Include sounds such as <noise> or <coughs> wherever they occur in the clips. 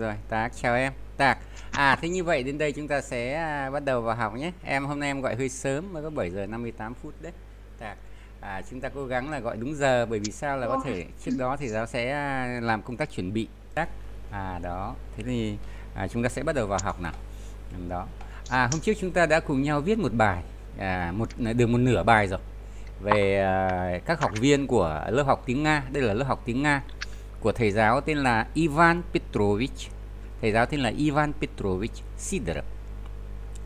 rồi tạc chào em tạc à thế như vậy đến đây chúng ta sẽ à, bắt đầu vào học nhé em hôm nay em gọi hơi sớm mới có 7 giờ 58 phút đấy tạc à, chúng ta cố gắng là gọi đúng giờ bởi vì sao là có thể trước đó thì giáo sẽ à, làm công tác chuẩn bị tắc à đó thế thì à, chúng ta sẽ bắt đầu vào học nào đó à hôm trước chúng ta đã cùng nhau viết một bài à, một à, được một nửa bài rồi về các học viên của lớp học tiếng Nga đây là lớp học tiếng Nga của thầy giáo tên là Ivan Petrovich thầy giáo tên là Ivan Petrovich Sidorov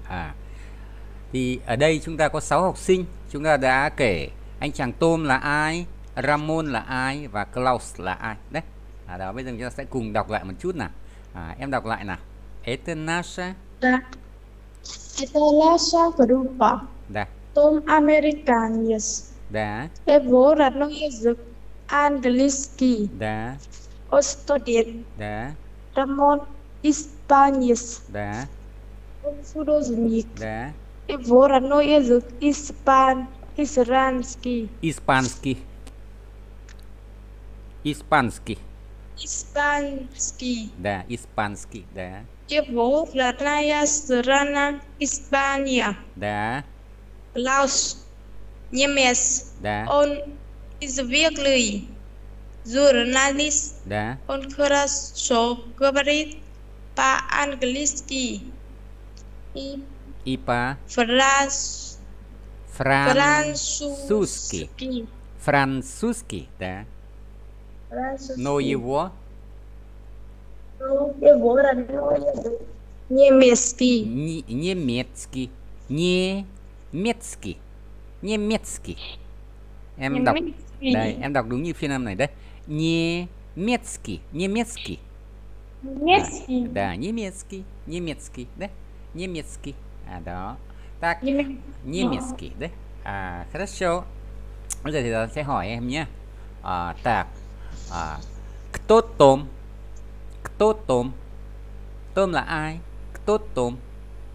à thì ở đây chúng ta có 6 học sinh chúng ta đã kể anh chàng tôm là ai Ramon là ai và Klaus là ai đấy à, đó bây giờ chúng ta sẽ cùng đọc lại một chút nào à, em đọc lại nào Это наша Это наша группа Да Tom Americanis Да Его родной язык angielski da Ostodin da Ramon Ispanhis da Suroznik da Evorano jezik Ispan Isranski Ispanski Ispanski Ispanski da Ispanski da Evo Raya Serana Ispania da Laos Nyemes da On is việc журналист. Да. Он хорошо говорит по-английски. И, и по фраз... французски. Французский, да. Французский. Но его... Но его Немецкий. Не, немецкий. Немецкий. Немецкий. Em немецкий ừ. đây em đọc đúng như phiên âm này đấy немецкий немецкий немецкий да, немецкий немецкий да немецкий а đó так немецкий да à, хорошо bây giờ thì ta sẽ hỏi em nhé à, так à, кто том кто том том là ai кто том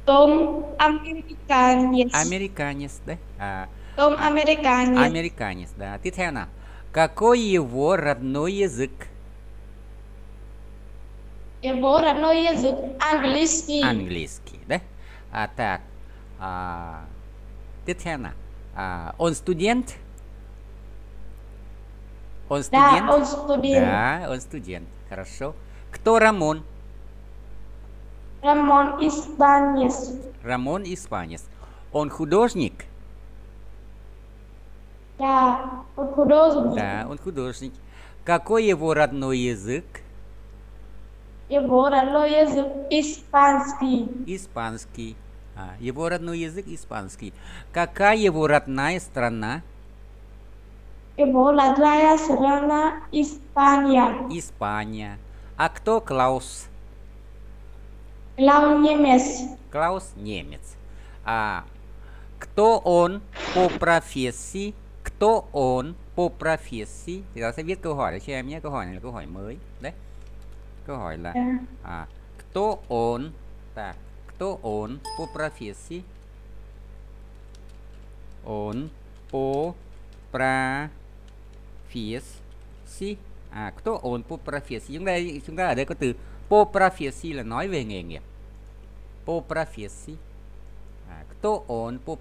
том американец американец да? à том американец. Американец, да. Титхена, какой его родной язык? Его родной язык английский. Английский, да? А, так, а, Титхена, а, он студент? Он студент? Да, он студент. Да, он студент. Хорошо. Кто Рамон? Рамон Испанец. Рамон Испанец. Он художник? Да, он художник. Да, он художник. Какой его родной язык? Его родной язык испанский. Испанский. А, его родной язык испанский. Какая его родная страна? Его родная страна Испания. Испания. А кто Клаус? Клаус немец. Клаус немец. А кто он по профессии? tô ổn toonpoprophysi thì giáo sẽ viết câu hỏi đấy cho em nhé câu hỏi này là câu hỏi mới đấy câu hỏi là à tô toon ta ổn он ổn профессии à tô ổn по à, chúng ta chúng ta ở đây có từ по là nói về nghề nghiệp по à tô ổn по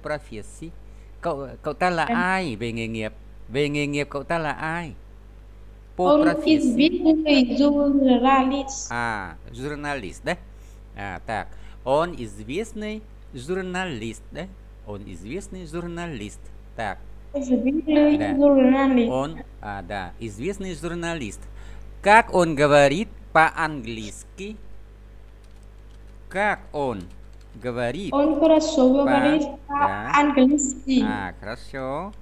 cậu cậu ta là em. ai về nghề nghiệp về nghề nghiệp cậu ta là ai Он известный журналист. А, журналист, да? А, так. Он известный журналист, да? Он известный журналист. Так. Известный да. журналист. Он, а, да, известный журналист. Как он говорит по-английски? Как он говорит. Он хорошо говорит по-английски. Да. А, хорошо.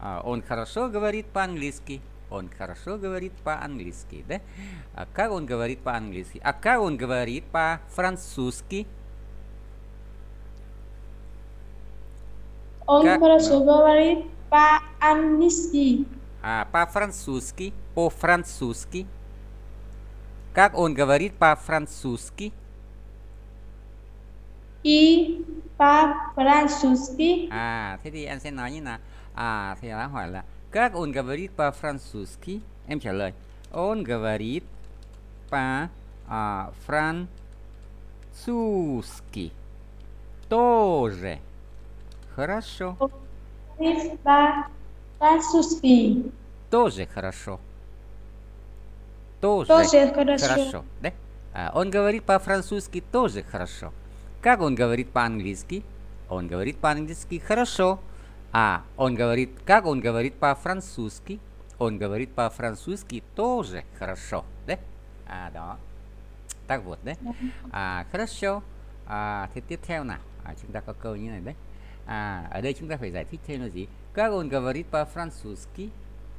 А, он хорошо говорит по-английски. Он хорошо говорит по-английски, да? А как он говорит по-английски? А как он говорит по-французски? Он как... хорошо говорит по-английски. А, по-французски, по-французски. Как он говорит по-французски? И по-французски. А, теперь я em sẽ nói như là à thầy как он говорит по-французски? Em trả lời он говорит по-французски. Тоже. Хорошо. По-французски. Тоже хорошо. Тоже, тоже хорошо. хорошо. Да? А, он говорит по-французски тоже хорошо. Как он говорит по-английски? Он говорит по-английски хорошо. А он говорит, как он говорит по-французски? Он говорит по-французски тоже хорошо, да? А, да. Так вот, да? А, хорошо. А thế tiếp theo nào, à, chúng ta có câu như này đấy. À, ở đây chúng ta phải giải Как он говорит по-французски?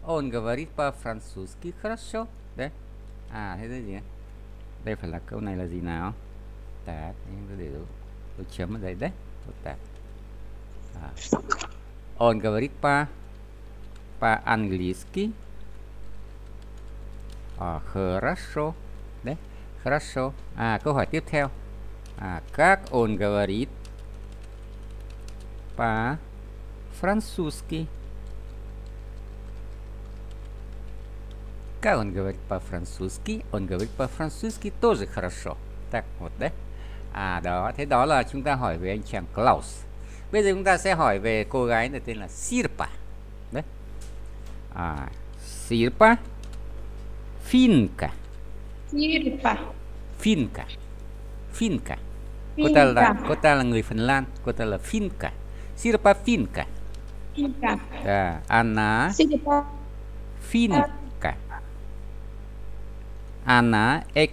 Он говорит по-французски хорошо. да? А это đây gì? Đây phải là câu này là так, я не выдаю. Зачем отдать, да? Вот так. А. Он говорит по по-английски. А, хорошо. Да? Хорошо. А, câu hỏi tiếp theo. А, как он говорит по-французски? Как он говорит по-французски? Он говорит по-французски тоже хорошо. Так вот, да? à đó thế đó là chúng ta hỏi về anh chàng Klaus bây giờ chúng ta sẽ hỏi về cô gái này tên là Sirpa đấy à Sirpa Finca Sirpa Finca Finca cô ta là cô ta là người Phần Lan cô ta là Finca Sirpa Finca Finca à, Anna Sirpa Finca Anna Ek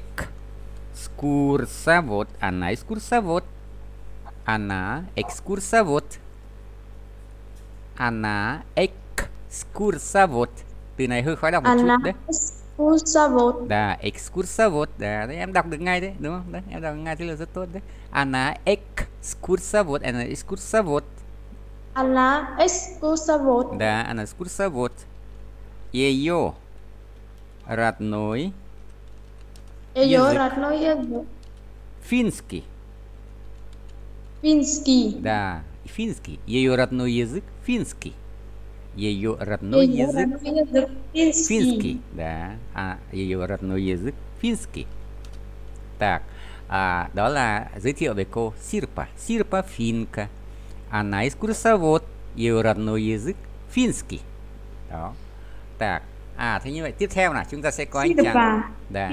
Экскурсовод. Она экскурсовод. Она экскурсовод. Она экскурсовод. Từ này hơi khó đọc một Anna. chút đấy. Excursive. Да, экскурсовод. Да, đấy, em đọc được ngay đấy, đúng không? Đấy, em đọc ngay thế là rất tốt đấy. Она экскурсовод. Она экскурсовод. Она экскурсовод. Да, она экскурсовод. Ее родной родной Язык. Финский. Финский. Да, финский. Ее родной язык финский. Ее родной ее язык, язык финский. финский. Да, а ее родной язык финский. Так, а, đó là giới Сирпа, Сирпа cô Sirpa. Sirpa финка. Она экскурсовод. Ее родной язык финский. Đó. Так, à thế như vậy tiếp theo là chúng ta sẽ có anh chàng đà là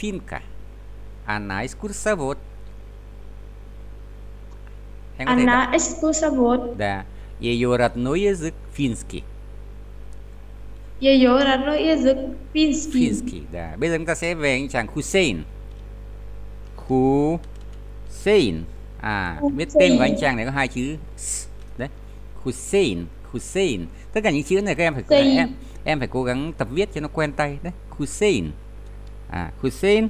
Finca Anna escucha Anna escucha vot да ее родной язык финский ее родной язык финский финский да bây giờ chúng ta sẽ về anh chàng Hussein Hussein à biết tên của anh chàng này có hai chữ đấy Hussein Hussein tất cả những chữ này các em phải em em phải cố gắng tập viết cho nó quen tay đấy Hussein à Hussein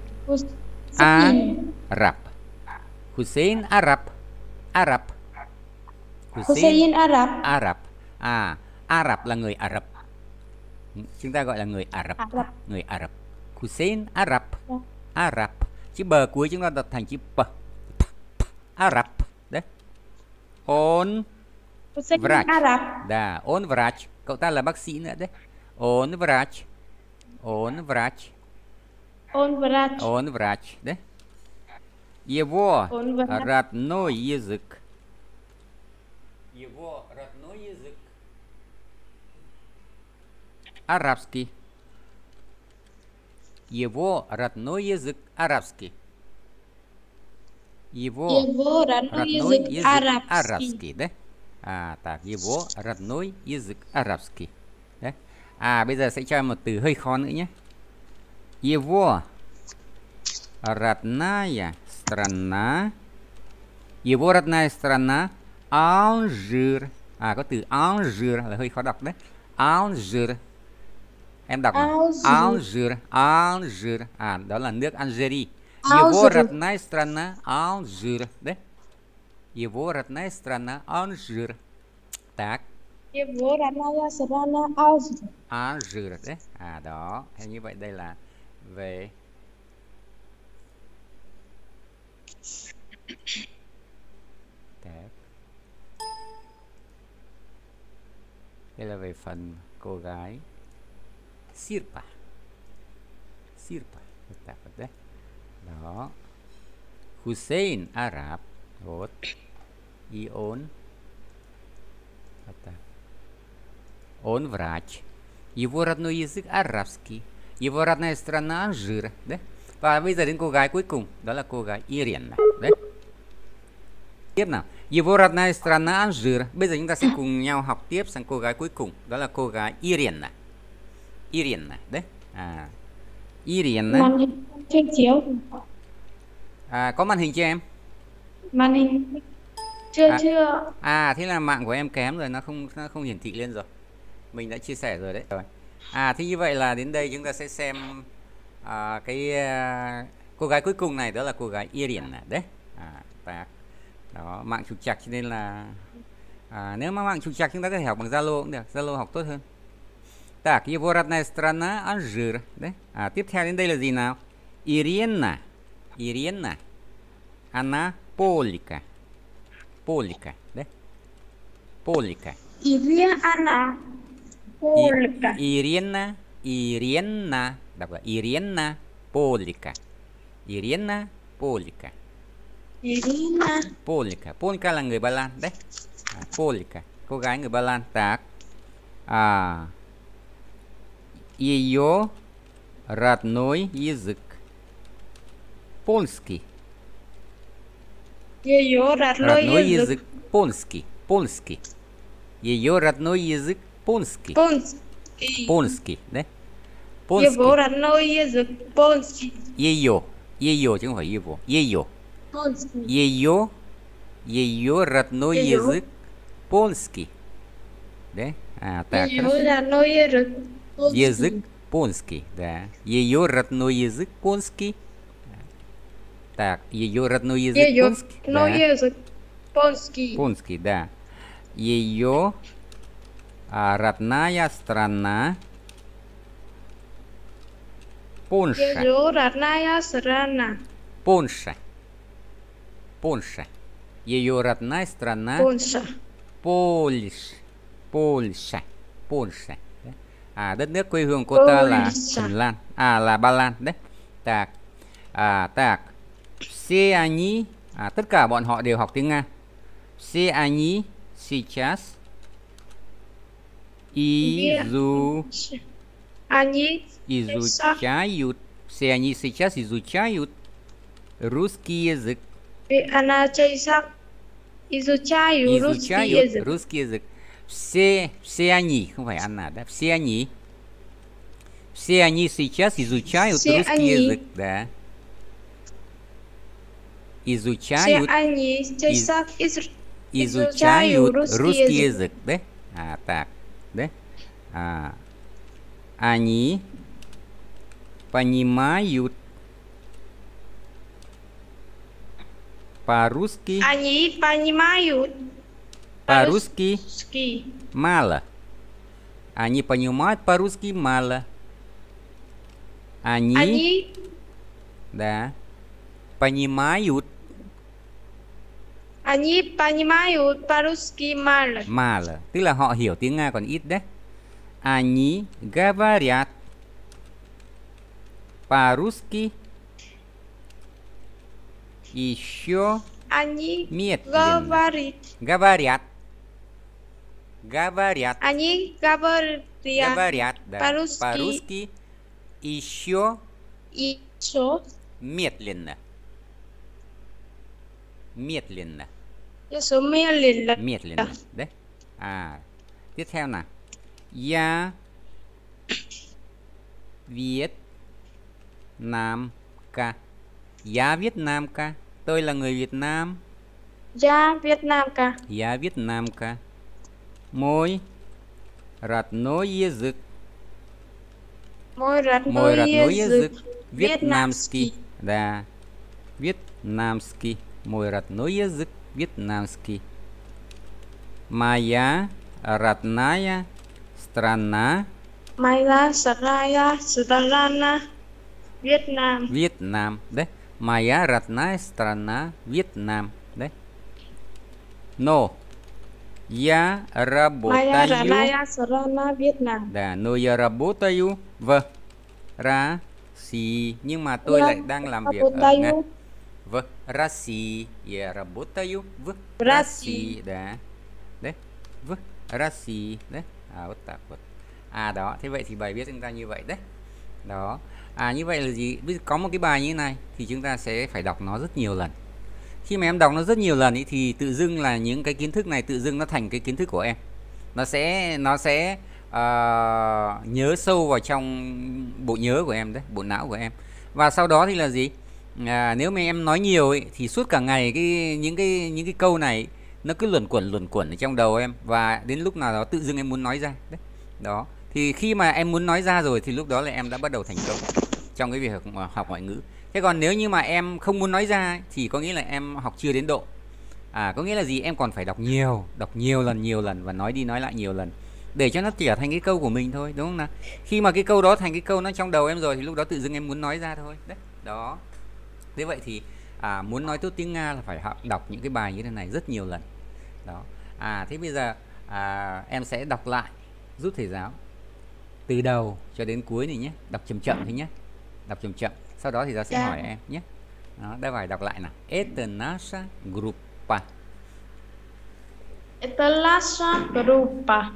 à, Arab Hussein Arab Arab Hussein Arab Arab à Arab là người Arab, chúng ta gọi là người Arab, người dạ. Arab, Hussein Arab, Arab, Ả chữ bờ cuối chúng ta đặt thành chữ p Ả Rập đấy on Hussein Vrach. Ả Đà, on Vrach. Cậu ta là bác sĩ nữa đấy. Он врач. Он врач. Он врач. Он врач, да? Его родной язык. Его родной язык. Арабский. Его родной язык арабский. Его, его родной, родной язык, язык арабский. арабский, да? А, так, его родной язык арабский. à bây giờ sẽ cho em một từ hơi khó nữa nhé его родная страна его родная страна Алжир à có từ Algier là hơi khó đọc đấy Algier em đọc Algier Algier à đó là nước Algeria его родная страна Алжир đấy его родная страна Алжир так á rừ đấy à đó thế như vậy đây là về đẹp đây là về phần cô gái sirpa sirpa dapat đấy đó Hussein Arab Rốt Ion он врач. Его родной язык арабский. Его родная страна Алжир. Đấy. Và bây giờ đến cô gái cuối cùng, đó là cô gái Irene. Đấy. Tiếp nào. Его родная страна Алжир. Bây giờ chúng ta sẽ cùng nhau học tiếp sang cô gái cuối cùng, đó là cô gái Irene. Irene. Đấy. À. Irene. Màn hình chiếu. À, có màn hình chưa em? Màn hình chưa à, chưa. À thế là mạng của em kém rồi, nó không nó không hiển thị lên rồi mình đã chia sẻ rồi đấy rồi à thế như vậy là đến đây chúng ta sẽ xem à, cái à, cô gái cuối cùng này đó là cô gái Irin này đấy à, và đó mạng trục chặt cho nên là à, nếu mà mạng trục chặt chúng ta có thể học bằng Zalo cũng được Zalo học tốt hơn Так, его родная страна Алжир. Да? А, tiếp theo đến đây là gì nào? Ирина. Ирина. Она полика. Полика. Да? Полика. Ирина. Ольга. И, Ирина. Ирина. Добра, Ирина Полика. Ирина Полика. Ирина. Polika. Polika là người Ba Lan đấy. À, Polika, cô gái Так. А ее родной язык. Польский. Ее родной, родной язык. язык. Польский. Польский. Ее родной язык Polski. Polski. Polski, да? Polski. Yevo родной язык is Polski. Ее. Ее, chứ không phải его. Ее. Polski. Ее. Ее родной Ее. язык польский. Да? А, так. Ее родной язык польский. Язык польский, да. Ее родной язык польский. Так, ее родной язык ее польский. Ее родной да. язык польский. Польский, да. Ее родная страна Пунша. родная страна. Пунша. Пунша. Ее родная страна. Пунша. Польш. Польша. Польша. À, đất nước quê hương cô ta là Phần Lan. À, là Ba Lan. Đấy. Так. À, так. Все они. À, tất cả bọn họ đều học tiếng Nga. Все они сейчас Изу... Они изучают. Все они сейчас изучают русский язык. Она сейчас изучают, изучают русский язык. Все, все они, ой, она, да, все они. Все они сейчас изучают все русский они. язык, да. Изучают. Все они из, изучают, изучают русский, русский язык. язык, да? А, так да? А, они понимают по-русски. Они понимают по-русски мало. Они понимают по-русски мало. Они, Они... да, понимают они понимают по-русски мало. Мало. Tức là họ hiểu tiếng Nga còn ít đấy. Они говорят по-русски еще Они медленно. Говорят, Говорят. Говорят. Они говорят. Говорят, да. По-русски. По-русски еще. Еще. Медленно. Медленно. Dạ số miệt liền là miệt liền đấy. À tiếp theo nào, ya Việt Nam ca. Ya Việt Nam ca. Tôi là người Việt Nam. Ya Việt Nam ca. Ya Việt Nam ca. môi môi Мой родной язык. Мой родной, Мой родной язык. Вьетнамский. Да. Вьетнамский. Мой родной язык. вьетнамский. Моя родная страна. Моя родная страна Вьетнам. Вьетнам, да? Моя родная страна Вьетнам, да? Но я работаю. Моя родная страна Вьетнам. Да, но я работаю в России. Nhưng mà tôi я работаю đang làm в России. Я работаю в России. России. Да. Đấy. В России. Đấy. À, вот так вот. À đó, thế vậy thì bài viết chúng ta như vậy đấy. Đó. À như vậy là gì? có một cái bài như này thì chúng ta sẽ phải đọc nó rất nhiều lần. Khi mà em đọc nó rất nhiều lần ý, thì tự dưng là những cái kiến thức này tự dưng nó thành cái kiến thức của em. Nó sẽ nó sẽ uh, nhớ sâu vào trong bộ nhớ của em đấy, bộ não của em. Và sau đó thì là gì? à, nếu mà em nói nhiều ấy, thì suốt cả ngày cái những cái những cái câu này nó cứ luẩn quẩn luẩn quẩn ở trong đầu em và đến lúc nào đó tự dưng em muốn nói ra đấy đó thì khi mà em muốn nói ra rồi thì lúc đó là em đã bắt đầu thành công trong cái việc học, học ngoại ngữ thế còn nếu như mà em không muốn nói ra thì có nghĩa là em học chưa đến độ à có nghĩa là gì em còn phải đọc nhiều đọc nhiều lần nhiều lần và nói đi nói lại nhiều lần để cho nó trở thành cái câu của mình thôi đúng không nào khi mà cái câu đó thành cái câu nó trong đầu em rồi thì lúc đó tự dưng em muốn nói ra thôi đấy đó thế vậy thì à, muốn nói tốt tiếng nga là phải đọc những cái bài như thế này rất nhiều lần đó à thế bây giờ à, em sẽ đọc lại giúp thầy giáo từ đầu cho đến cuối này nhé đọc chậm chậm thôi nhé đọc chậm chậm sau đó thì giáo sẽ yeah. Dạ. hỏi em nhé đó đây phải đọc lại nào это grupa группа grupa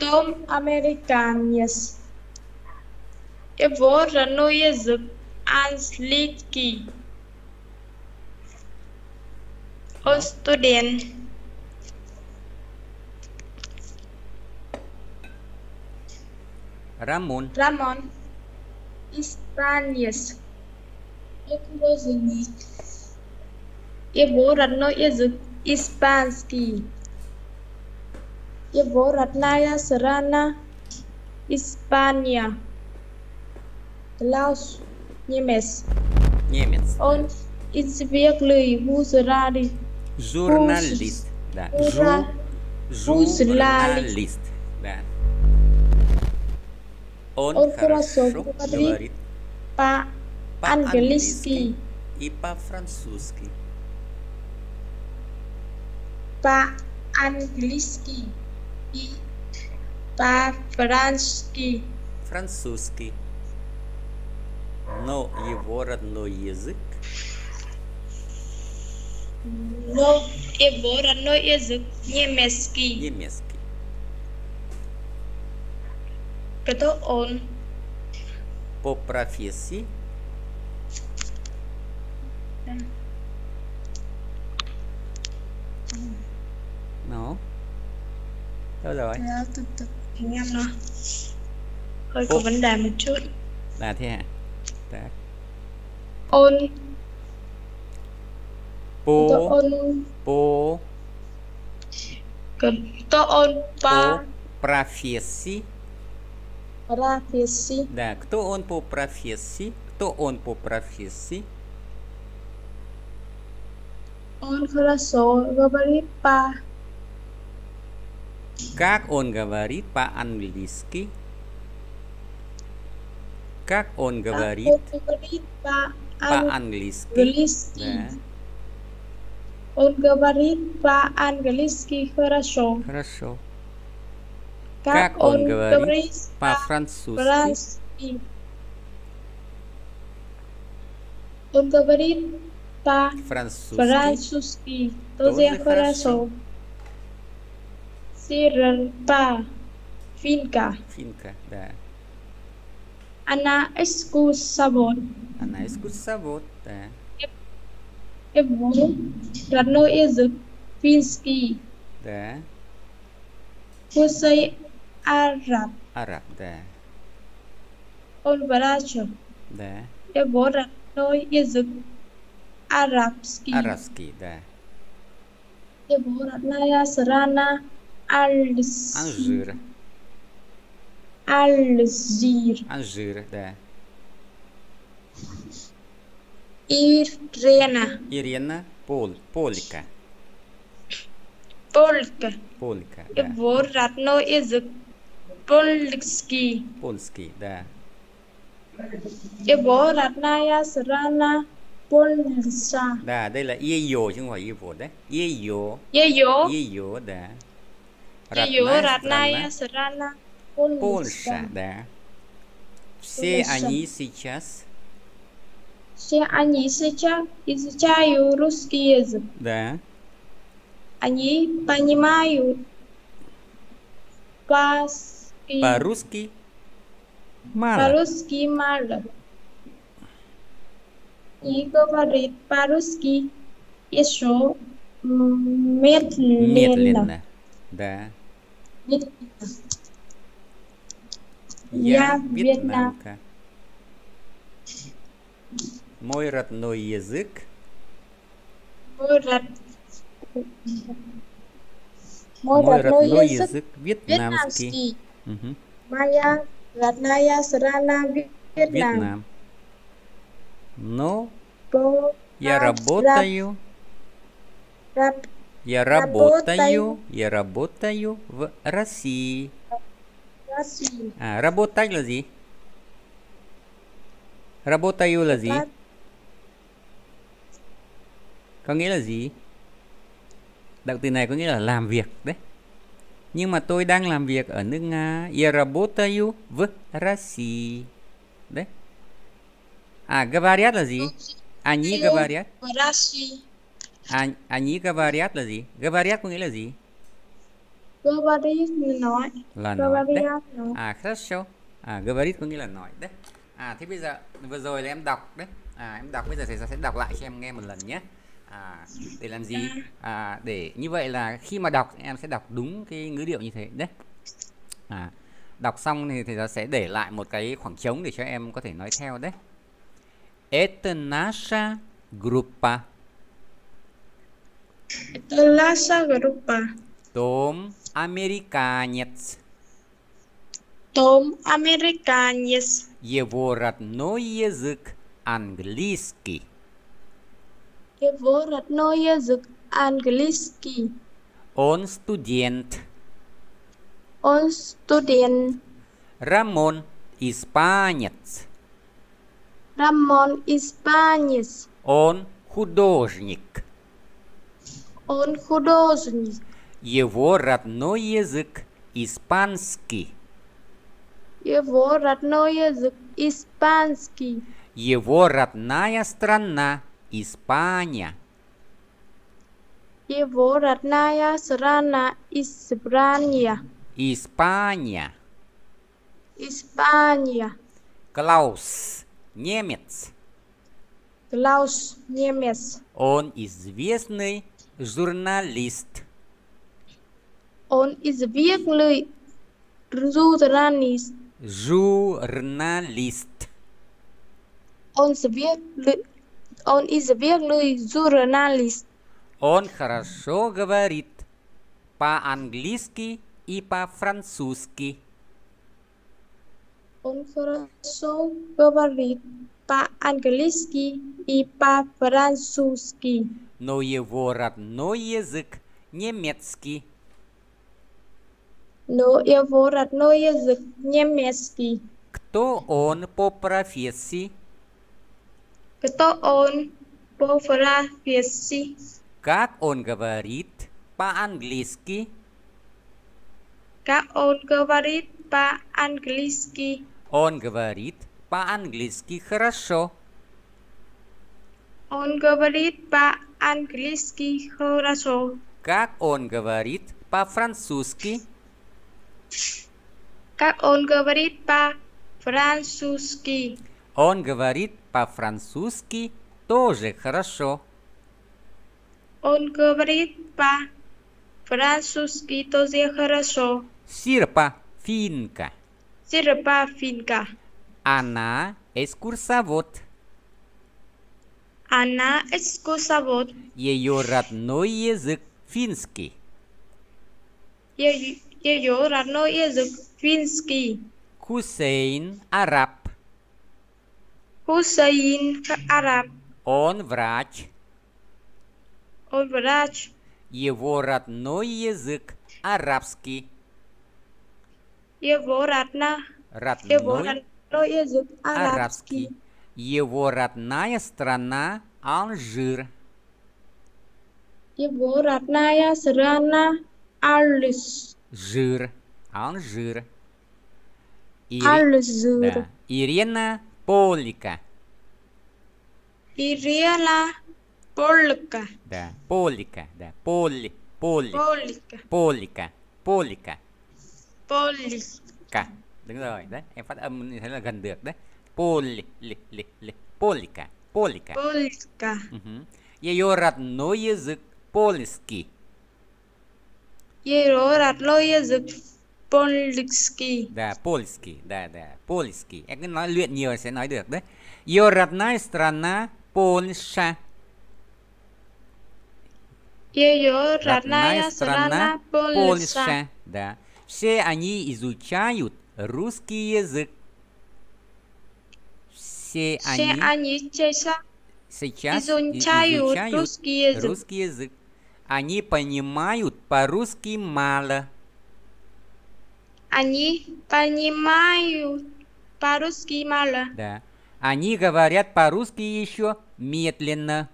Tom American yes A war runaway zip Ramon. Ramon. Spanish. It was unique. A war runaway Serana, Hispania. Laos, Niemes. Немец. Он известный музырали. Журналист. Да. журналист. Да. Он, Он хорошо, говорит по по-английски и по-французски. По-английски и по-французски. Французский но его родной язык. Но его родной язык немецкий. Немецкий. Кто он? По профессии. No. Đâu rồi? Dạ, từ từ. Em nó hơi có vấn đề một chút. Là thế hả? À? tak on po on po to on pa профессии профессии да кто он по профессии кто он по профессии он хорошо говорит по Как он говорит по-английски? Как он говорит? По-английски. Он говорит по-английски хорошо. Хорошо. Как, как он, говорит по-французски? Он говорит по-французски. Тоже хорошо. Сирен по финка. Финка, да. Anais ko sabot. Anais ko sabot. Te. Evo rano izuk finski. Te. Kusay Arab. Arab. Te. On baracho. Te. Evo rano izuk arabski. Arabski. Te. Evo ratnaya sarana al-Zura. Al-Zura. Alzir. Alzir, да. Ирена. Ирена Пол, Полька. Полька. Полька, да. Его родной язык польский. Польский, да. Его родная страна Польша. Да, đây là ее, chứ không phải его, да? Ее. Ее. Ее, да. Ее родная страна. Польша, Польша да. Все Польша. они сейчас... Все они сейчас изучают русский язык. Да. Они понимают по-русски. По-русски мало. По-русски мало. И говорит по-русски еще медленно. Медленно, да. Медленно. Я, Я вьетнамка. Мой родной язык. Мой, родной, язык, вьетнамский. Моя родная страна Вьетнам. Ну, я работаю. Я работаю, я работаю в России. À, Rabotech là gì? Rabotayu là gì? Có nghĩa là gì? Động từ này có nghĩa là làm việc đấy. Nhưng mà tôi đang làm việc ở nước Nga. Я работаю в России. Đấy. À, говорят là gì? Они говорят. Они говорят là gì? Говорят có nghĩa là gì? Говорит nói. Là nói. Đấy. À, хорошо. À, говорит có nghĩa là nói đấy. À, thế bây giờ vừa rồi là em đọc đấy. À, em đọc bây giờ thầy sẽ đọc lại cho em nghe một lần nhé. À, để làm gì? À, để như vậy là khi mà đọc em sẽ đọc đúng cái ngữ điệu như thế đấy. À, đọc xong thì thầy giáo sẽ để lại một cái khoảng trống để cho em có thể nói theo đấy. Это grupa. группа. grupa. Tom. американец. Том американец. Его родной язык английский. Его родной язык английский. Он студент. Он студент. Рамон испанец. Рамон испанец. Он художник. Он художник. Его родной язык испанский. Его родной язык испанский. Его родная страна Испания. Его родная страна Испания. Испания. Испания. Клаус немец. Клаус немец. Он известный журналист. Он известный журналист. Журналист. Он известный, он известный журналист. Он хорошо говорит по-английски и по-французски. Он хорошо говорит по-английски и по-французски. Но его родной язык немецкий. Но его родной язык немецкий. Кто он по профессии? Кто он по профессии? Как он говорит по-английски? Как он говорит по-английски? Он говорит по-английски хорошо. Он говорит по-английски хорошо. Как он говорит по-французски? Как он говорит по-французски? Он говорит по-французски тоже хорошо. Он говорит по-французски тоже хорошо. Сирпа финка. Сирпа финка. Она экскурсовод. Она экскурсовод. Ее родной язык финский. Ее, ее родной язык финский. Хусейн – араб. Хусейн – араб. Он врач. Он врач. Его родной язык – арабский. Его родна. Родной. Его родной язык – арабский. Его родная страна – Алжир. Его родная страна – Алжир. Жир, Алжир. Ири... Алжир. Да. Ирина Полика. Ирина Полика. Да, Полика, да, Поли, Поли. Полика. Полика. Полика. Полика. Đúng rồi, đấy, em phát âm như thế là gần được đấy. Poli, li, li, li. Polika. Polika. Polika. Ее родной язык польский. Ерор атлоя польский. Да, польский, да, да, польский. Это nói luyện nhiều sẽ nói được đấy. Ее родная страна Польша. Ее родная страна Польша. Да. Все они изучают русский язык. Все, Все они, они сейчас изучают, изучают русский язык. Русский язык. Они понимают по-русски мало. Они понимают по-русски мало. Да. Они говорят по-русски еще медленно.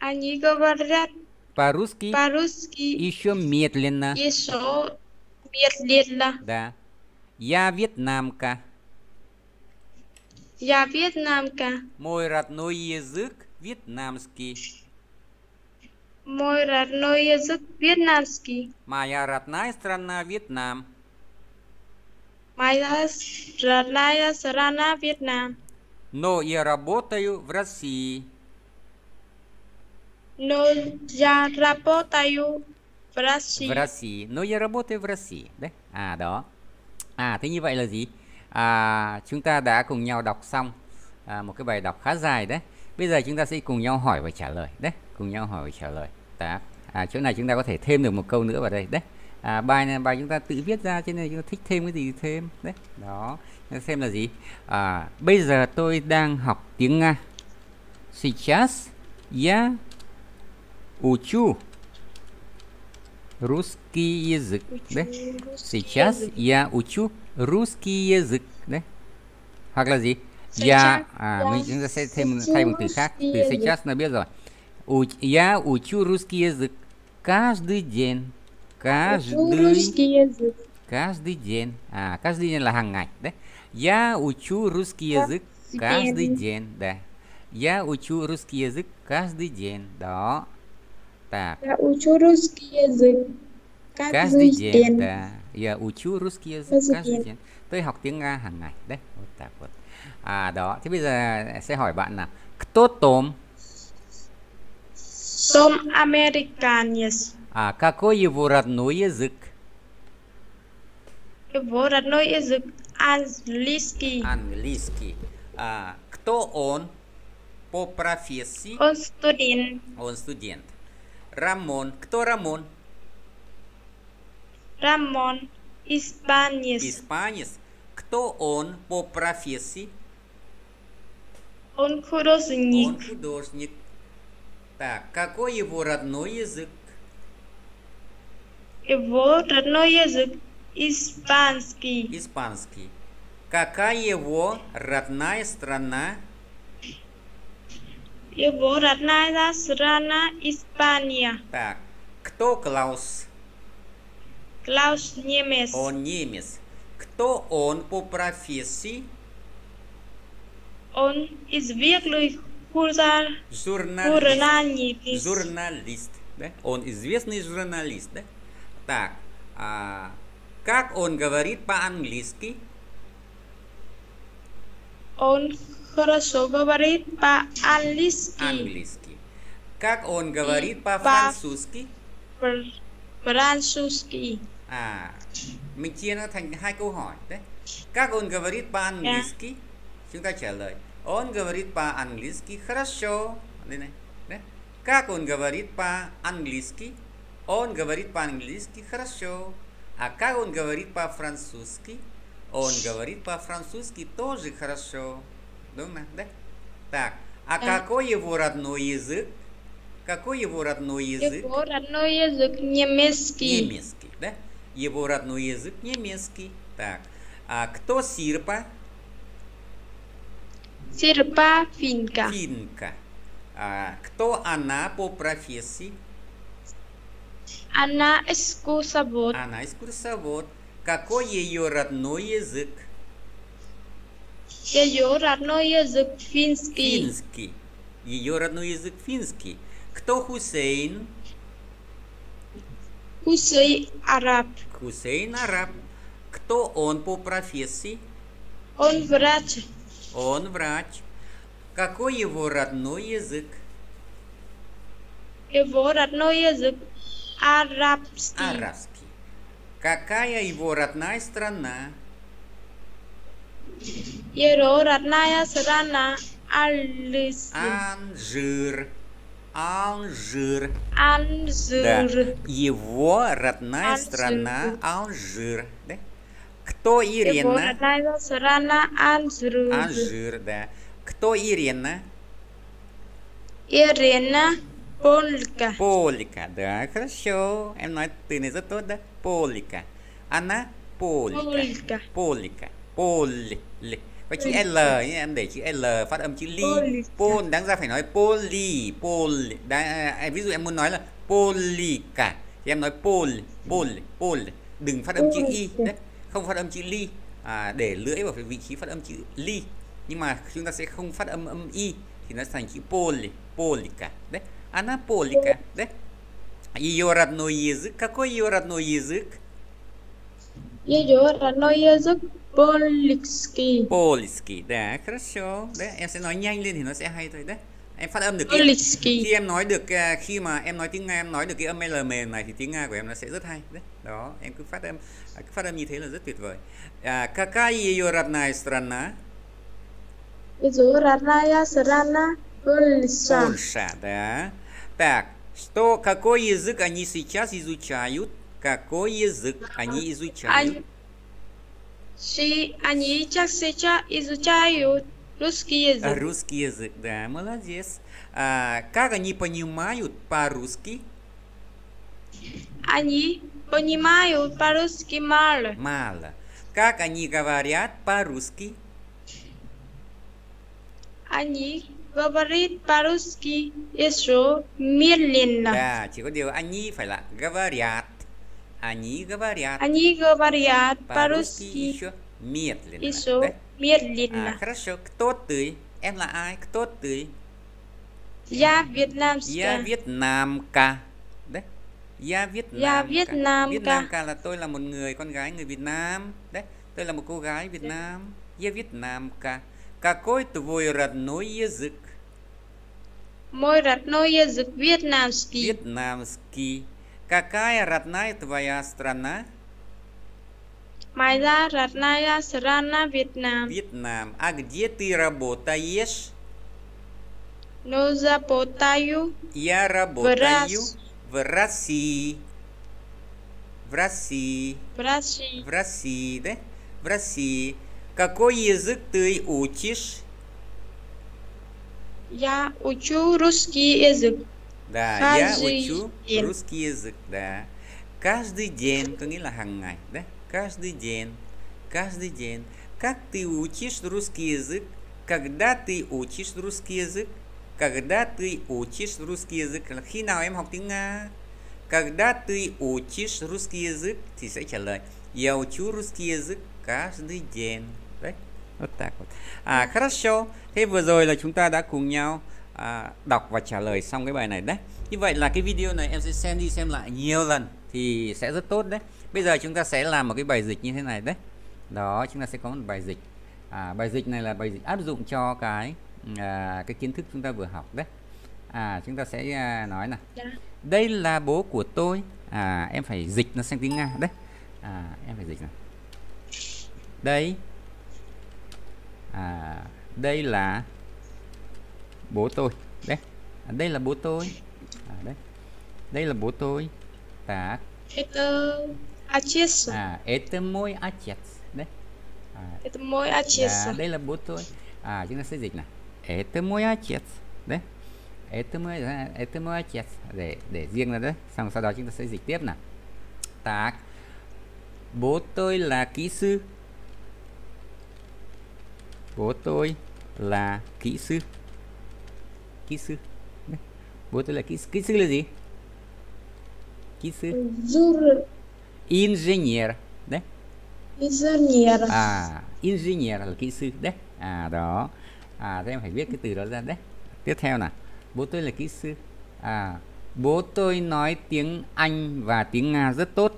Они говорят по-русски по-русски еще медленно. Еще медленно. Да. Я вьетнамка. Я вьетнамка. Мой родной язык вьетнамский. Мой родной язык вьетнамский. Моя родная страна Вьетнам. Моя родная страна Вьетнам. Но я работаю в России. Но я работаю в России. В России. Но я работаю в России. Đấy. À đó. À thế như vậy là gì? À, chúng ta đã cùng nhau đọc xong à, một cái bài đọc khá dài đấy. Bây giờ chúng ta sẽ cùng nhau hỏi và trả lời đấy, cùng nhau hỏi và trả lời tác à, chỗ này chúng ta có thể thêm được một câu nữa vào đây đấy à, bài này bài chúng ta tự viết ra trên này chúng ta thích thêm cái gì thêm đấy đó xem là gì à, bây giờ tôi đang học tiếng nga сейчас я учу русский язык đấy сейчас я учу русский язык đấy hoặc là gì я à, mình chúng ta sẽ thêm thay một từ khác từ сейчас là biết rồi Я учу русский язык каждый день. Каждый... Русский язык. Каждый день. А, каждый день là Да? Я учу русский язык каждый день. Да. Я учу русский язык каждый день. Да. Так. Я учу русский язык каждый, каждый день. день. Да. Я учу русский язык каждый, каждый день. день. Tôi học tiếng Nga hàng ngày. Đấy. Вот так вот. À đó. Thế bây giờ sẽ hỏi bạn là кто том Сом американец. А какой его родной язык? Его родной язык английский. Английский. А, кто он по профессии? Он студент. Он студент. Рамон. Кто Рамон? Рамон. Испанец. Испанец. Кто он по профессии? Он художник. Он художник. Так, какой его родной язык? Его родной язык испанский. Испанский. Какая его родная страна? Его родная страна Испания. Так, кто Клаус? Клаус немец. Он немец. Кто он по профессии? Он известный курсар... Журналист. Журналист. Да? Он известный журналист. Да? Так, а, как он говорит по-английски? Он хорошо говорит по-английски. Английский. Как он говорит по-французски? Французский. À, mình chia nó thành hai câu hỏi đấy. Các con говорит по-английски. Yeah. Chúng ta он говорит по-английски хорошо. Как он говорит по-английски? Он говорит по-английски хорошо. А как он говорит по-французски? Он говорит по-французски тоже хорошо. Думаю, да? Так, а э. какой его родной язык? Какой его родной язык? Его родной язык немецкий. Немецкий, да? Его родной язык немецкий. Так, а кто Сирпа? Серпа Финка. Финка. А, кто она по профессии? Она экскурсовод. Она экскурсовод. Какой ее родной язык? Ее родной язык финский. Финский. Ее родной язык финский. Кто Хусейн? Хусейн араб. Хусейн араб. Кто он по профессии? Он врач. Он врач. Какой его родной язык? Его родной язык арабский. Арабский. Какая его родная страна? Его родная страна Алис. Анжир. Алжир. Алжир. Да. Его родная Алжир. страна Алжир. Да? Кто Ирина? Рана Анжир. Анжир, да. Кто Ирина? Ирина Полька. Полька, да, хорошо. Em nói từ này rất tốt Полька. Она Полька. Полька. Полька. Có chữ L nhé, em để chữ L phát âm chữ li. Pol đáng ra phải nói poli, pol. Đáng, à, à, ví dụ em muốn nói là polika thì em nói pol, pol, pol. Đừng phát âm chữ i đấy không phát âm chữ ly à, để lưỡi vào vị trí phát âm chữ ly nhưng mà chúng ta sẽ không phát âm âm y thì nó thành chữ poli полика, да? Она полика, да? Ее родной язык. Какой ее родной язык? Ее родной язык полицкий. Полицкий, да, хорошо. đấy em sẽ nói nhanh lên thì nó sẽ hay thôi, đấy em phát âm được cái, khi em nói được à, khi mà em nói tiếng nga em nói được cái âm l mềm này thì tiếng nga của em nó sẽ rất hay đấy đó em cứ phát âm à, cứ phát âm như thế là rất tuyệt vời à, какая родная страна родная страна Польша да так что какой язык они сейчас изучают какой язык они изучают они, они сейчас изучают Русский язык. Русский язык, да, молодец. А, как они понимают по-русски? Они понимают по-русски мало. Мало. Как они говорят по-русски? Они говорят по-русски еще медленно. Да, чего дело? Они говорят. Они говорят. Они говорят по-русски по еще Медленно. Пишу. Да? Медленно. А, хорошо. Кто ты? Em là ai? Кто ты? Я вьетнамская. Я вьетнамка. Đấy. Я Вьетнамка. Я Вьетнамка. Vietnam cả là tôi là một người con gái người Việt Nam. Đấy. Tôi là một cô gái Việt Nam. Я Vietnamка. Какой твой родной язык? Мой родной язык вьетнамский. Вьетнамский. Какая родная твоя страна? Моя родная страна Вьетнам. Вьетнам. А где ты работаешь? Ну, работаю. Я работаю в России. В России. В России. В России, да? В России. Какой язык ты учишь? Я учу русский язык. Да, Каждый я учу день. русский язык, да. Каждый день, có да? каждый день, каждый день. Как ты учишь русский язык? Когда ты учишь русский язык? Когда ты учишь русский язык? Khi nào em học tiếng Nga? Когда ты учишь русский язык? Ты sẽ Я учу русский язык каждый день. Đấy. Вот так вот. À, а, хорошо. Thế vừa rồi là chúng ta đã cùng nhau à, đọc và trả lời xong cái bài này đấy. Như vậy là cái video này em sẽ xem đi xem lại nhiều lần thì sẽ rất tốt đấy. bây giờ chúng ta sẽ làm một cái bài dịch như thế này đấy đó chúng ta sẽ có một bài dịch à, bài dịch này là bài dịch áp dụng cho cái à, cái kiến thức chúng ta vừa học đấy à chúng ta sẽ à, nói là dạ. đây là bố của tôi à em phải dịch nó sang tiếng nga đấy à em phải dịch này đây à đây là bố tôi đấy à, đây là bố tôi à, đấy đây là bố tôi tá acesa. À, это мой отец. Đấy. À, это мой отец. Да, đây là bố tôi. À, chúng ta sẽ dịch này. Это мой отец. Đấy. Это мой, это мой отец. Để, để riêng ra đấy. Xong sau đó chúng ta sẽ dịch tiếp này. Так. Bố tôi là kỹ sư. Bố tôi là kỹ sư. Kỹ sư. Bố tôi là kỹ Kỹ sư là gì? Kỹ sư. Dura engineer đấy engineer à engineer là kỹ sư đấy à đó à thế em phải viết cái từ đó ra đấy tiếp theo là bố tôi là kỹ sư à bố tôi nói tiếng anh và tiếng nga rất tốt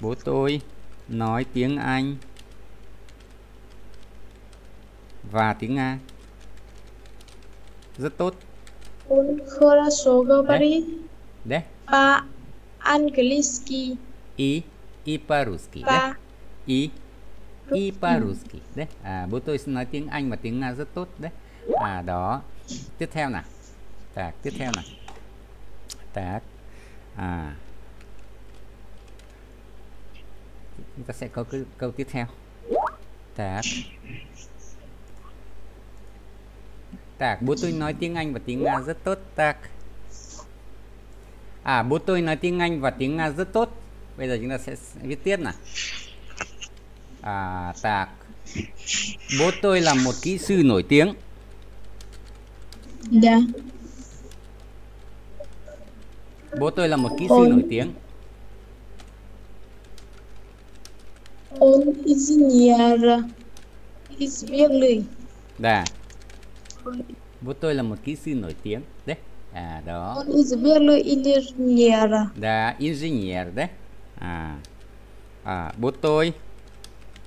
bố tôi nói tiếng anh và tiếng nga rất tốt Đấy. Đấy. À, английский и и по-русски по... đấy и и по-русски đấy à, bố tôi nói tiếng Anh và tiếng Nga rất tốt đấy à đó tiếp theo nào так tiếp theo nào так à chúng ta sẽ có cái câu tiếp theo так так bố tôi nói tiếng Anh và tiếng Nga rất tốt так à bố tôi nói tiếng Anh và tiếng Nga rất tốt bây giờ chúng ta sẽ viết tiếp nào. à tạc bố tôi là một kỹ sư nổi tiếng dạ yeah. bố tôi là một kỹ sư nổi tiếng Он инженер из Берлина. Да. Bố tôi là một kỹ sư nổi tiếng. Đấy à đó Isabella engineer là dạ, engineer đấy à à bố tôi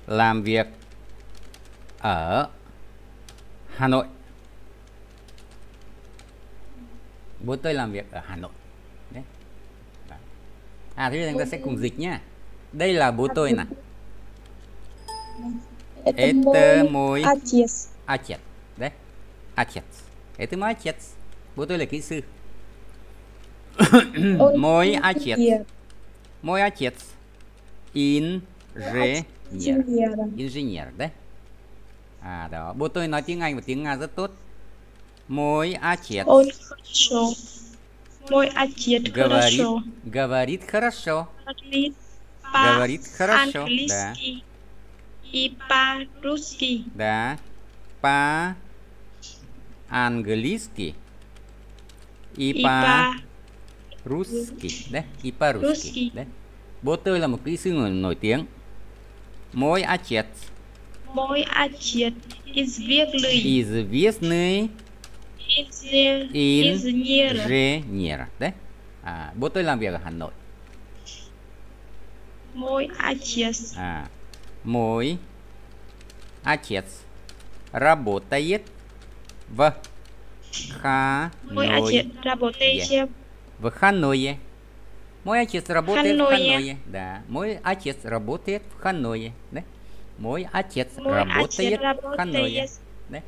làm việc ở Hà Nội bố tôi làm việc ở Hà Nội đấy à thế bây giờ chúng ta sẽ cùng dịch nhá đây là bố tôi nè Это мой отец. Отец, да? Отец. Это мой отец. bố tôi là kỹ sư <coughs> mối a мой отец инженер. Инженер, да? А, да. Бо, tôi nói tiếng Anh và tiếng rất tốt. Мой отец. Он хорошо. Мой отец говорит, хорошо. Говорит хорошо. Говорит хорошо. Да. И по-русски. Да. По-английски. И Ipa-ruski đấy Ipa-ruski đấy bố tôi là một kỹ sư nổi tiếng мой отец мой отец известный известный инженер đấy à, bố tôi làm việc ở Hà Nội мой отец à мой отец работает в Ханое. Работаете. В Ханое. Мой отец работает Ханое. в Ханое. Да. Мой отец работает в Ханое. Да? Мой отец Мой работает отец в Ханое. Да?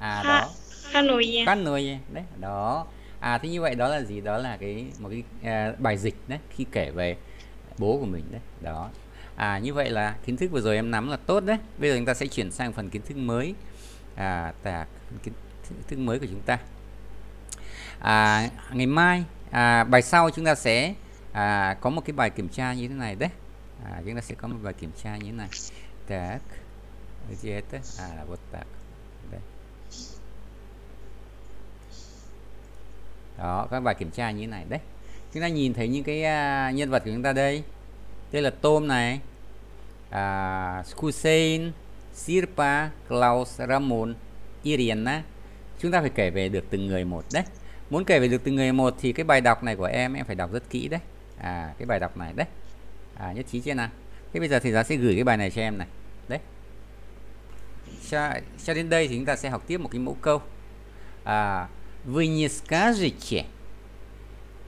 À, đó. Ханое. Ханое. Đấy. Đó. À thế như vậy đó là gì? Đó là cái một cái à, bài dịch đấy khi kể về bố của mình đấy. Đó. À như vậy là kiến thức vừa rồi em nắm là tốt đấy. Bây giờ chúng ta sẽ chuyển sang phần kiến thức mới. À tạc kiến nhận thức mới của chúng ta à, ngày mai à, bài sau chúng ta sẽ à, có một cái bài kiểm tra như thế này đấy à, chúng ta sẽ có một bài kiểm tra như thế này так где À, а вот так đây. đó các bài kiểm tra như thế này đấy chúng ta nhìn thấy những cái uh, nhân vật của chúng ta đây đây là tôm này uh, Hussein Sirpa Klaus Ramon Iriana chúng ta phải kể về được từng người một đấy muốn kể về được từng người một thì cái bài đọc này của em em phải đọc rất kỹ đấy à cái bài đọc này đấy à, nhất trí chưa nào thế bây giờ thì giáo sẽ gửi cái bài này cho em này đấy cho, cho đến đây thì chúng ta sẽ học tiếp một cái mẫu câu à, вы не скажете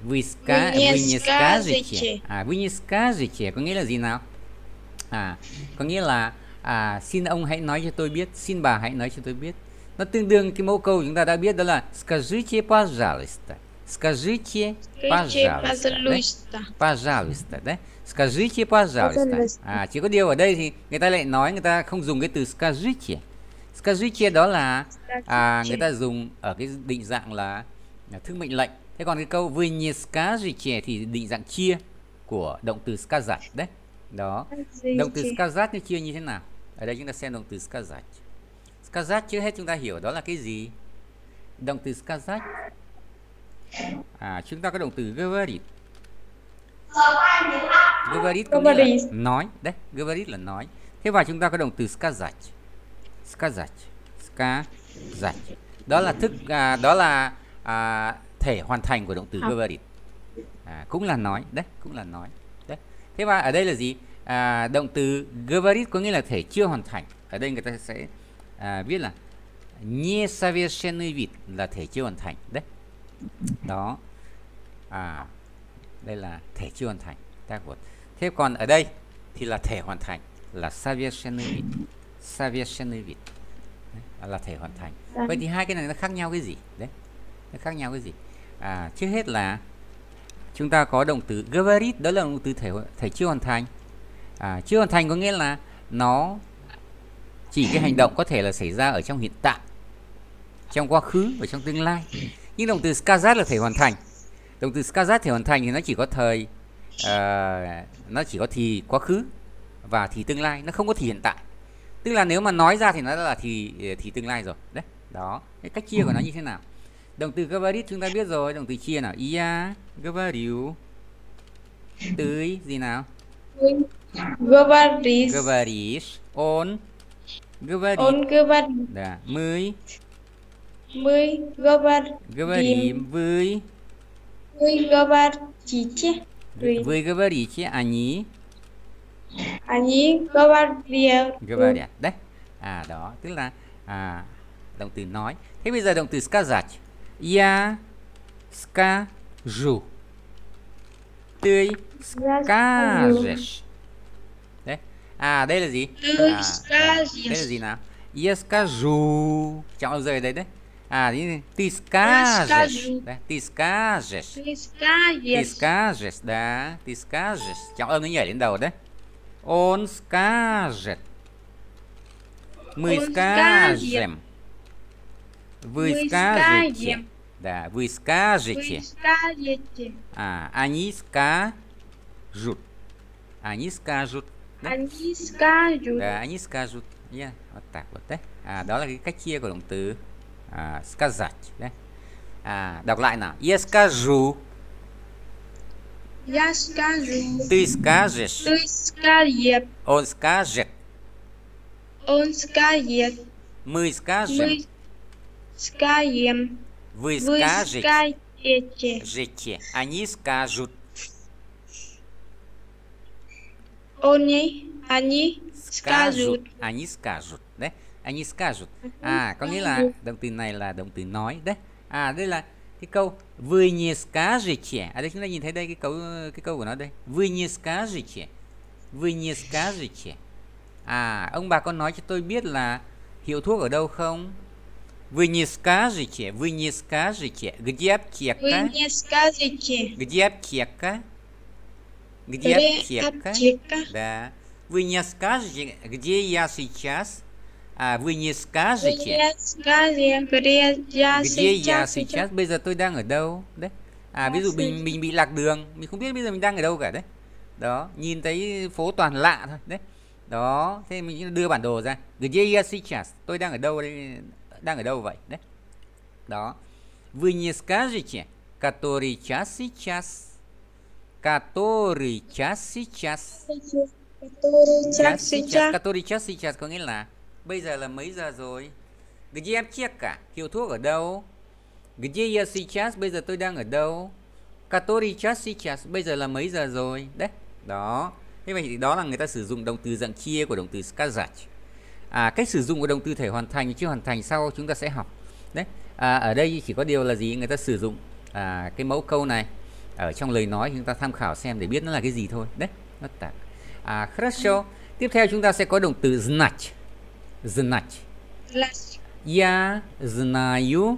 вы, ска, вы не скажете à, вы не скажете có nghĩa là gì nào à có nghĩa là à, xin ông hãy nói cho tôi biết xin bà hãy nói cho tôi biết nó tương đương cái mẫu câu chúng ta đã biết đó là Скажите, пожалуйста. Скажите, пожалуйста. Пожалуйста, đấy. Скажите, пожалуйста. À, chỉ có điều ở đây thì người ta lại nói người ta không dùng cái từ скажите. Скажите đó là à, người ta dùng ở cái định dạng là à, thương mệnh lệnh. Thế còn cái câu вы не скажите thì định dạng chia của động từ сказать đấy. Đó. Động từ сказать nó chia như thế nào? Ở đây chúng ta xem động từ сказать. Skazat chưa hết chúng ta hiểu đó là cái gì? Động từ Skazat. À, chúng ta có động từ Geverit. Geverit có nghĩa là nói. Đấy, Geverit là nói. Thế và chúng ta có động từ Skazat. Skazat. Skazat. Đó là thức à, đó là à, thể hoàn thành của động từ à. Geverit. À, cũng là nói. Đấy, cũng là nói. Đấy. Thế và ở đây là gì? À, động từ Geverit có nghĩa là thể chưa hoàn thành. Ở đây người ta sẽ à, viết là несовершенный вид là thể chưa hoàn thành đấy đó à đây là thể chưa hoàn thành ta vật thế còn ở đây thì là thể hoàn thành là совершенный вид совершенный вид là thể hoàn thành vâng. vậy thì hai cái này nó khác nhau cái gì đấy nó khác nhau cái gì à trước hết là chúng ta có động từ говорит đó là động từ thể thể chưa hoàn thành à, chưa hoàn thành có nghĩa là nó chỉ cái hành động có thể là xảy ra ở trong hiện tại trong quá khứ và trong tương lai nhưng động từ skazat là thể hoàn thành động từ skazat thể hoàn thành thì nó chỉ có thời uh, nó chỉ có thì quá khứ và thì tương lai nó không có thì hiện tại tức là nếu mà nói ra thì nó là thì ờ, thì tương lai rồi đấy đó cái cách chia của nó ừ. như thế nào động từ gabarit chúng ta biết rồi động từ chia nào ia gabariu từ gì nào gabaris gabaris on Говорит. Он говорит. Да. Мы. Мы говорим. Говорим. Вы. Вы говорите. Вы говорите. Они. Они говорят. Говорят. Đấy. À đó. Tức là à, động từ nói. Thế bây giờ động từ сказать. Я скажу. Ты скажешь. à đây là gì à, à, đây là gì nào Iescaju. Chẳng bao giờ đấy đấy. À, tiscages. Tiscages. Tiscages, да. Tiscages. Trọng âm nó nhảy đến đầu đấy. Он скажет. Мы скажем. Вы скажете. Да, вы скажете. А, они скажут. Они скажут да? Они скажут. Да, они скажут. Я вот так вот, да? А, đó là cái cách chia của động từ à, сказать, да? À, đọc lại Я скажу. Я скажу. Ты скажешь. Ты скажет. Он скажет. Он скажет. Мы скажем. Мы скажем. Вы, Вы скажете. скажете. Они скажут. Oni, они скажут. Они скажут, đấy. Они скажут. À, có nghĩa là động từ này là động từ nói đấy. À, đây là cái câu Вы не скажете. À đây chúng ta nhìn thấy đây cái câu cái câu của nó đây. Вы не скажете. Вы не скажете. À, ông bà con nói cho tôi biết là hiệu thuốc ở đâu không? Вы не скажете, вы не скажете, где аптека? Вы не скажете. Где аптека? Где аптека? аптека? Да. Вы не скажете, где я сейчас? À, вы не скажете, где я сейчас, bây giờ tôi đang ở đâu đấy. À, dạ, ví dụ mình mình bị lạc đường, mình không biết bây giờ mình đang ở đâu cả đấy. Đó, nhìn thấy phố toàn lạ thôi đấy. Đó, thế mình đưa bản đồ ra. Где я сейчас? Tôi đang ở đâu đây? Đang ở đâu vậy? Đấy. Đó. Вы не скажете, который час сейчас? Который час сейчас? Который час сейчас? Который час сейчас có nghĩa là bây giờ là mấy giờ rồi? Где cả? Hiệu thuốc ở đâu? Где я сейчас? Bây giờ tôi đang ở đâu? Который час сейчас? Bây giờ là mấy giờ rồi? Đấy, đó. Thế vậy thì đó là người ta sử dụng động từ dạng chia của động từ сказать. À, cách sử dụng của động từ thể hoàn thành chưa hoàn thành sau chúng ta sẽ học. Đấy. À, ở đây chỉ có điều là gì? Người ta sử dụng à, cái mẫu câu này ở trong lời nói chúng ta tham khảo xem để biết nó là cái gì thôi đấy mất tạ. à хорошо tiếp theo chúng ta sẽ có động từ знать знать я знаю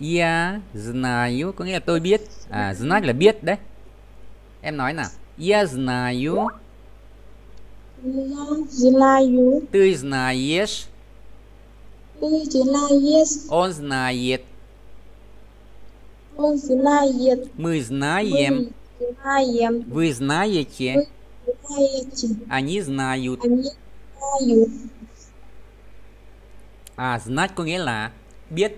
я знаю có nghĩa là tôi biết à знать là biết đấy em nói nào я знаю я знаю ты знаешь ты знаешь он знает Он знает. Мы знаем. Мы знаем. Вы знаете. Вы знаете. Они знают. Они знают. À, а, знать có nghĩa là biết.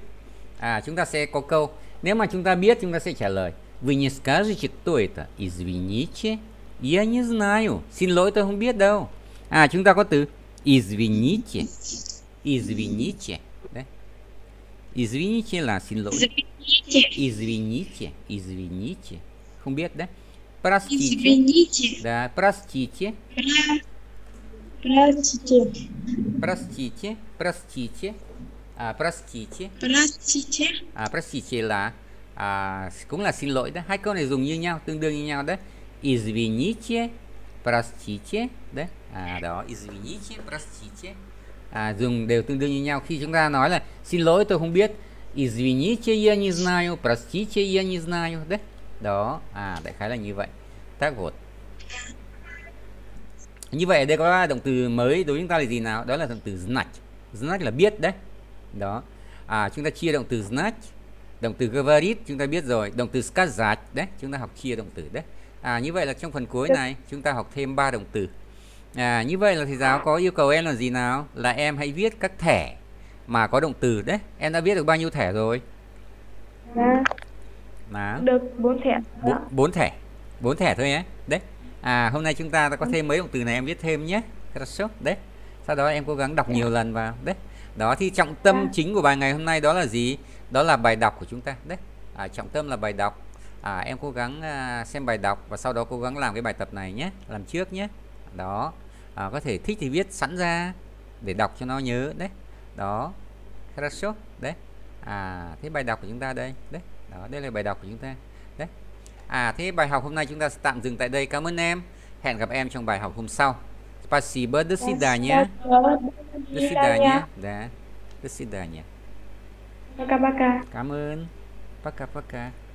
À, chúng ta sẽ có câu. Nếu mà chúng ta biết, chúng ta sẽ trả lời. Вы не скажете, кто это? Извините. Я не знаю. Xin lỗi, tôi không biết đâu. À, chúng ta có từ извините. Извините. Извините, là, xin lỗi. Извините. Извините, извините. Không да? Простите. Извините. Да, простите. Простите. Простите, простите. À, а, простите. Простите. А, простите ла. à, cũng là xin lỗi да? Hai câu này dùng như nhau, tương đương như nhau да? Извините, простите, да? À, а, đó, извините, простите. à, dùng đều tương đương như nhau khi chúng ta nói là xin lỗi tôi không biết извините я не знаю простите я не знаю đấy đó à đại khái là như vậy tác vột như vậy đây có động từ mới đối với chúng ta là gì nào đó là động từ знать знать là biết đấy đó à chúng ta chia động từ знать động từ говорит chúng ta biết rồi động từ сказать đấy chúng ta học chia động từ đấy à như vậy là trong phần cuối này chúng ta học thêm ba động từ À, như vậy là thầy giáo có yêu cầu em là gì nào? Là em hãy viết các thẻ mà có động từ đấy. Em đã viết được bao nhiêu thẻ rồi? À, Nào. Được 4 thẻ. 4, 4 thẻ. 4 thẻ thôi nhé. Đấy. À hôm nay chúng ta có thêm mấy động từ này em viết thêm nhé. Хорошо. Đấy. Sau đó em cố gắng đọc nhiều lần vào. Đấy. Đó thì trọng tâm à. chính của bài ngày hôm nay đó là gì? Đó là bài đọc của chúng ta. Đấy. À, trọng tâm là bài đọc. À, em cố gắng à, xem bài đọc và sau đó cố gắng làm cái bài tập này nhé, làm trước nhé đó à, có thể thích thì viết sẵn ra để đọc cho nó nhớ đấy đó хорошо đấy à thế bài đọc của chúng ta đây đấy đó đây là bài đọc của chúng ta đấy à thế bài học hôm nay chúng ta sẽ tạm dừng tại đây cảm ơn em hẹn gặp em trong bài học hôm sau спасибо до свидания до свидания да до свидания пока пока cảm ơn пока пока